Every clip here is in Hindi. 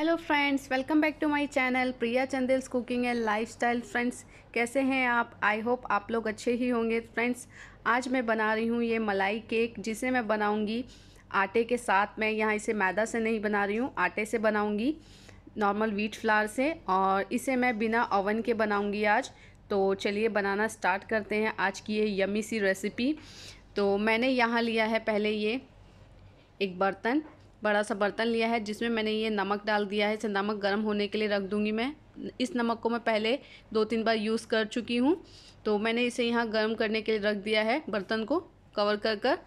hello friends welcome back to my channel Priya Chandel's cooking and lifestyle friends कैसे हैं आप आई होप आप लोग अच्छे ही होंगे फ्रेंड्स आज मैं बना रही हूँ ये मलाई केक जिसे मैं बनाऊँगी आटे के साथ मैं यहाँ इसे मैदा से नहीं बना रही हूँ आटे से बनाऊँगी नॉर्मल व्हीट फ्लावर से और इसे मैं बिना ओवन के बनाऊँगी आज तो चलिए बनाना स्टार्ट करते हैं आज की ये यमी सी रेसिपी तो मैंने यहाँ लिया है पहले ये एक बर्तन बड़ा सा बर्तन लिया है जिसमें मैंने ये नमक डाल दिया है इसे नमक गर्म होने के लिए रख दूँगी मैं इस नमक को मैं पहले दो तीन बार यूज़ कर चुकी हूँ तो मैंने इसे यहाँ गर्म करने के लिए रख दिया है बर्तन को कवर कर कर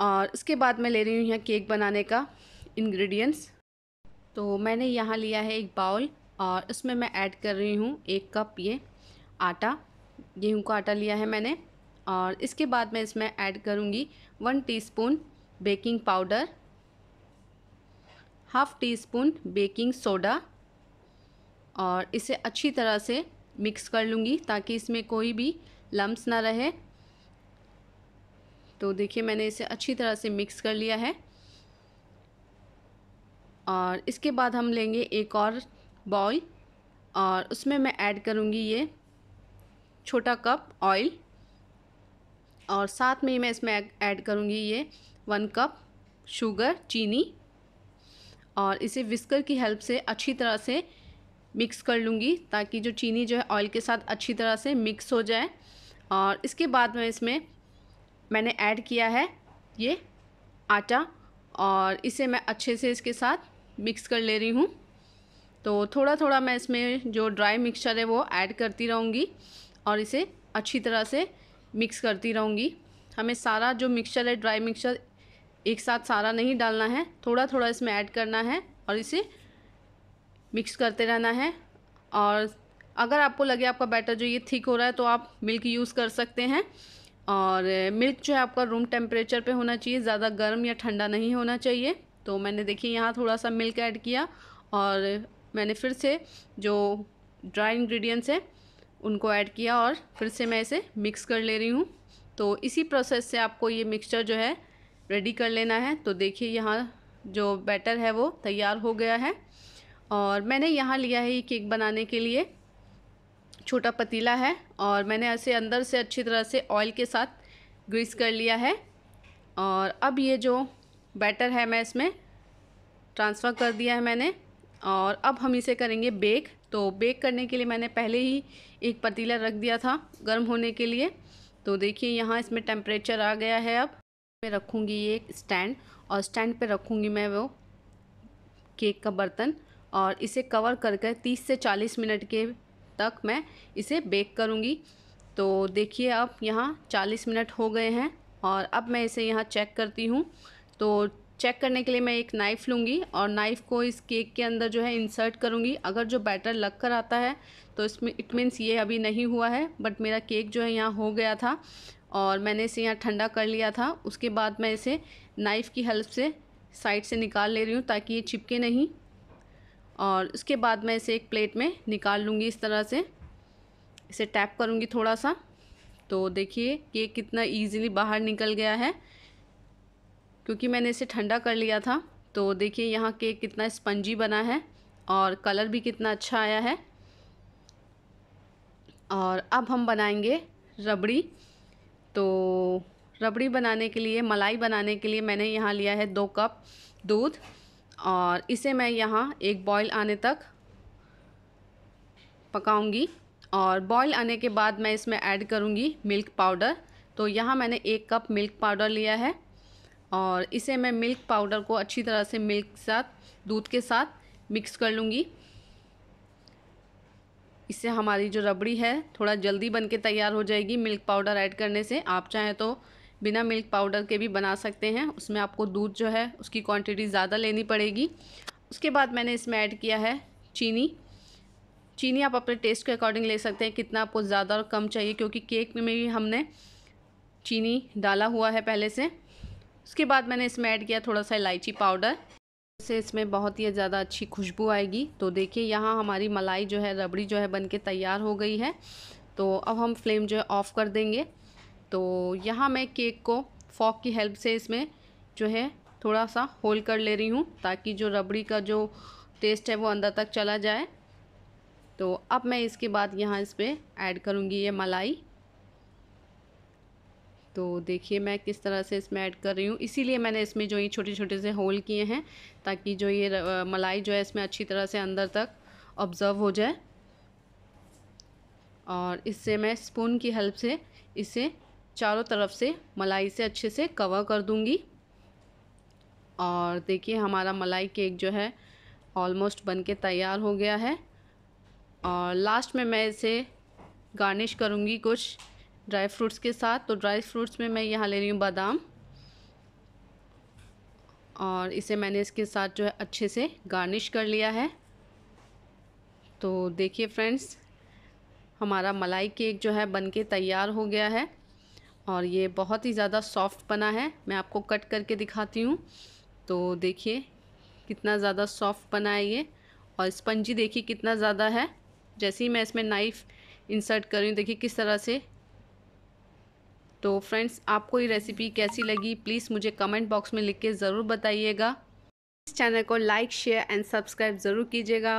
और इसके बाद मैं ले रही हूँ यहाँ केक बनाने का इंग्रेडिएंट्स तो मैंने यहाँ लिया है एक बाउल और इसमें मैं ऐड कर रही हूँ एक कप ये आटा गेहूँ का आटा लिया है मैंने और इसके बाद मैं इसमें ऐड करूँगी one teaspoon baking powder half teaspoon baking soda और इसे अच्छी तरह से मिक्स कर लूँगी ताकि इसमें कोई भी लम्स ना रहे तो देखिए मैंने इसे अच्छी तरह से मिक्स कर लिया है और इसके बाद हम लेंगे एक और बॉल और उसमें मैं ऐड करूँगी ये छोटा कप ऑयल और साथ में ही मैं इसमें ऐड करूँगी ये वन कप शुगर चीनी और इसे विस्कर की हेल्प से अच्छी तरह से मिक्स कर लूँगी ताकि जो चीनी जो है ऑयल के साथ अच्छी तरह से मिक्स हो जाए और इसके बाद में इसमें मैंने ऐड किया है ये आटा और इसे मैं अच्छे से इसके साथ मिक्स कर ले रही हूँ तो थोड़ा थोड़ा मैं इसमें जो ड्राई मिक्सचर है वो ऐड करती रहूँगी और इसे अच्छी तरह से मिक्स करती रहूँगी हमें सारा जो मिक्सचर है ड्राई मिक्सचर एक साथ सारा नहीं डालना है थोड़ा थोड़ा इसमें ऐड करना है और इसे मिक्स करते रहना है और अगर आपको लगे आपका बैटर जो ये थिक हो रहा है तो आप मिल्क यूज़ कर सकते हैं और मिल्क जो है आपका रूम टेम्परेचर पे होना चाहिए ज़्यादा गर्म या ठंडा नहीं होना चाहिए तो मैंने देखिए यहाँ थोड़ा सा मिल्क ऐड किया और मैंने फिर से जो ड्राई इन्ग्रीडियंट्स हैं उनको ऐड किया और फिर से मैं इसे मिक्स कर ले रही हूँ तो इसी प्रोसेस से आपको ये मिक्सचर जो है रेडी कर लेना है तो देखिए यहाँ जो बैटर है वो तैयार हो गया है और मैंने यहाँ लिया है ये केक बनाने के लिए छोटा पतीला है और मैंने इसे अंदर से अच्छी तरह से ऑयल के साथ ग्रीस कर लिया है और अब ये जो बैटर है मैं इसमें ट्रांसफ़र कर दिया है मैंने और अब हम इसे करेंगे बेक तो बेक करने के लिए मैंने पहले ही एक पतीला रख दिया था गर्म होने के लिए तो देखिए यहाँ इसमें टेम्परेचर आ गया है अब पे रखूँगी ये एक स्टैंड और स्टैंड पे रखूँगी मैं वो केक का बर्तन और इसे कवर करके 30 तीस से चालीस मिनट के तक मैं इसे बेक करूँगी तो देखिए अब यहाँ चालीस मिनट हो गए हैं और अब मैं इसे यहाँ चेक करती हूँ तो चेक करने के लिए मैं एक नाइफ़ लूँगी और नाइफ़ को इस केक के अंदर जो है इंसर्ट करूँगी अगर जो बैटर लग कर आता है तो इसमें इट मीन्स ये अभी नहीं हुआ है बट मेरा केक जो है यहाँ हो गया था और मैंने इसे यहाँ ठंडा कर लिया था उसके बाद मैं इसे नाइफ़ की हेल्प से साइड से निकाल ले रही हूँ ताकि ये चिपके नहीं और उसके बाद मैं इसे एक प्लेट में निकाल लूँगी इस तरह से इसे टैप करूँगी थोड़ा सा तो देखिए ये कितना ईजिली बाहर निकल गया है क्योंकि मैंने इसे ठंडा कर लिया था तो देखिए यहाँ केक कितना स्पंजी बना है और कलर भी कितना अच्छा आया है और अब हम बनाएंगे रबड़ी तो रबड़ी बनाने के लिए मलाई बनाने के लिए मैंने यहाँ लिया है दो कप दूध और इसे मैं यहाँ एक बॉईल आने तक पकाऊंगी और बॉईल आने के बाद मैं इसमें ऐड करूँगी मिल्क पाउडर तो यहाँ मैंने एक कप मिल्क पाउडर लिया है और इसे मैं मिल्क पाउडर को अच्छी तरह से मिल्क के साथ दूध के साथ मिक्स कर लूँगी इससे हमारी जो रबड़ी है थोड़ा जल्दी बन के तैयार हो जाएगी मिल्क पाउडर ऐड करने से आप चाहें तो बिना मिल्क पाउडर के भी बना सकते हैं उसमें आपको दूध जो है उसकी क्वांटिटी ज़्यादा लेनी पड़ेगी उसके बाद मैंने इसमें ऐड किया है चीनी चीनी आप अपने टेस्ट के अकॉर्डिंग ले सकते हैं कितना आपको ज़्यादा और कम चाहिए क्योंकि केक में भी हमने चीनी डाला हुआ है पहले से उसके बाद मैंने इसमें ऐड किया थोड़ा सा इलायची पाउडर से इसमें बहुत ही ज़्यादा अच्छी खुशबू आएगी तो देखिए यहाँ हमारी मलाई जो है रबड़ी जो है बन के तैयार हो गई है तो अब हम फ्लेम जो है ऑफ़ कर देंगे तो यहाँ मैं केक को फॉक की हेल्प से इसमें जो है थोड़ा सा होल कर ले रही हूँ ताकि जो रबड़ी का जो टेस्ट है वो अंदर तक चला जाए तो अब मैं इसके बाद यहाँ इस पर ऐड करूँगी ये मलाई तो देखिए मैं किस तरह से इसमें ऐड कर रही हूँ इसीलिए मैंने इसमें जो ये छोटे छोटे से होल किए हैं ताकि जो ये मलाई जो है इसमें अच्छी तरह से अंदर तक ऑब्ज़र्व हो जाए और इससे मैं स्पून की हेल्प से इसे चारों तरफ से मलाई से अच्छे से कवर कर दूँगी और देखिए हमारा मलाई केक जो है ऑलमोस्ट बन के तैयार हो गया है और लास्ट में मैं इसे गार्निश करूँगी कुछ ड्राई फ्रूट्स के साथ तो ड्राई फ्रूट्स में मैं यहाँ ले रही हूँ बादाम और इसे मैंने इसके साथ जो है अच्छे से गार्निश कर लिया है तो देखिए फ्रेंड्स हमारा मलाई केक जो है बनके तैयार हो गया है और ये बहुत ही ज़्यादा सॉफ्ट बना है मैं आपको कट करके दिखाती हूँ तो देखिए कितना ज़्यादा सॉफ्ट बना है ये और स्पंजी देखिए कितना ज़्यादा है जैसे ही मैं इसमें नाइफ़ इंसर्ट कर रही हूँ देखिए किस तरह से तो फ्रेंड्स आपको ये रेसिपी कैसी लगी प्लीज़ मुझे कमेंट बॉक्स में लिख के ज़रूर बताइएगा इस चैनल को लाइक शेयर एंड सब्सक्राइब ज़रूर कीजिएगा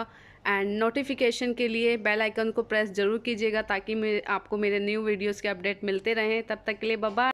एंड नोटिफिकेशन के लिए बेल आइकन को प्रेस ज़रूर कीजिएगा ताकि मे आपको मेरे न्यू वीडियोस के अपडेट मिलते रहें तब तक के लिए बाय